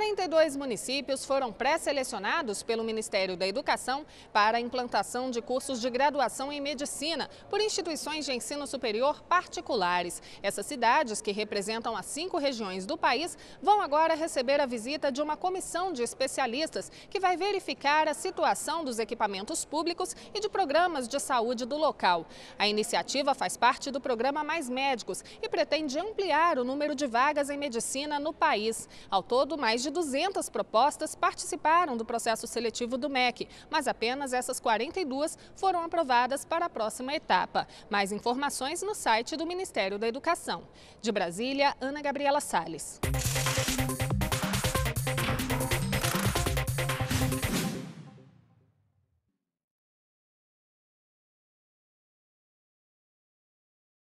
42 municípios foram pré-selecionados pelo Ministério da Educação para a implantação de cursos de graduação em medicina por instituições de ensino superior particulares. Essas cidades, que representam as cinco regiões do país, vão agora receber a visita de uma comissão de especialistas que vai verificar a situação dos equipamentos públicos e de programas de saúde do local. A iniciativa faz parte do programa Mais Médicos e pretende ampliar o número de vagas em medicina no país. Ao todo, mais de de 200 propostas participaram do processo seletivo do MEC, mas apenas essas 42 foram aprovadas para a próxima etapa. Mais informações no site do Ministério da Educação. De Brasília, Ana Gabriela Salles.